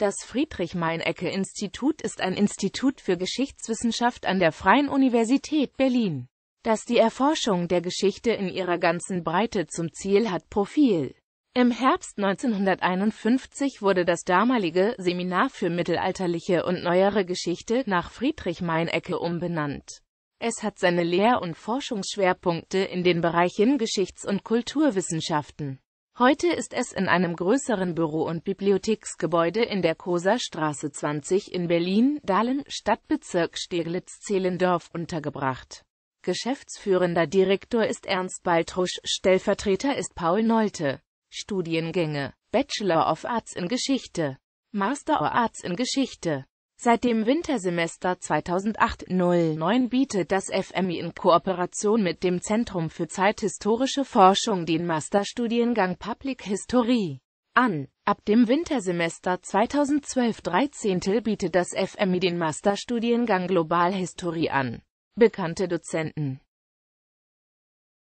Das Friedrich-Meinecke-Institut ist ein Institut für Geschichtswissenschaft an der Freien Universität Berlin, das die Erforschung der Geschichte in ihrer ganzen Breite zum Ziel hat. Profil Im Herbst 1951 wurde das damalige Seminar für mittelalterliche und neuere Geschichte nach Friedrich Meinecke umbenannt. Es hat seine Lehr- und Forschungsschwerpunkte in den Bereichen Geschichts- und Kulturwissenschaften Heute ist es in einem größeren Büro- und Bibliotheksgebäude in der Koser Straße 20 in Berlin-Dahlen, Stadtbezirk Steglitz-Zehlendorf untergebracht. Geschäftsführender Direktor ist Ernst Baltrusch, Stellvertreter ist Paul Nolte. Studiengänge Bachelor of Arts in Geschichte, Master of Arts in Geschichte, Seit dem Wintersemester 2008-09 bietet das FMI in Kooperation mit dem Zentrum für zeithistorische Forschung den Masterstudiengang Public History an. Ab dem Wintersemester 2012-13 bietet das FMI den Masterstudiengang Global History an. Bekannte Dozenten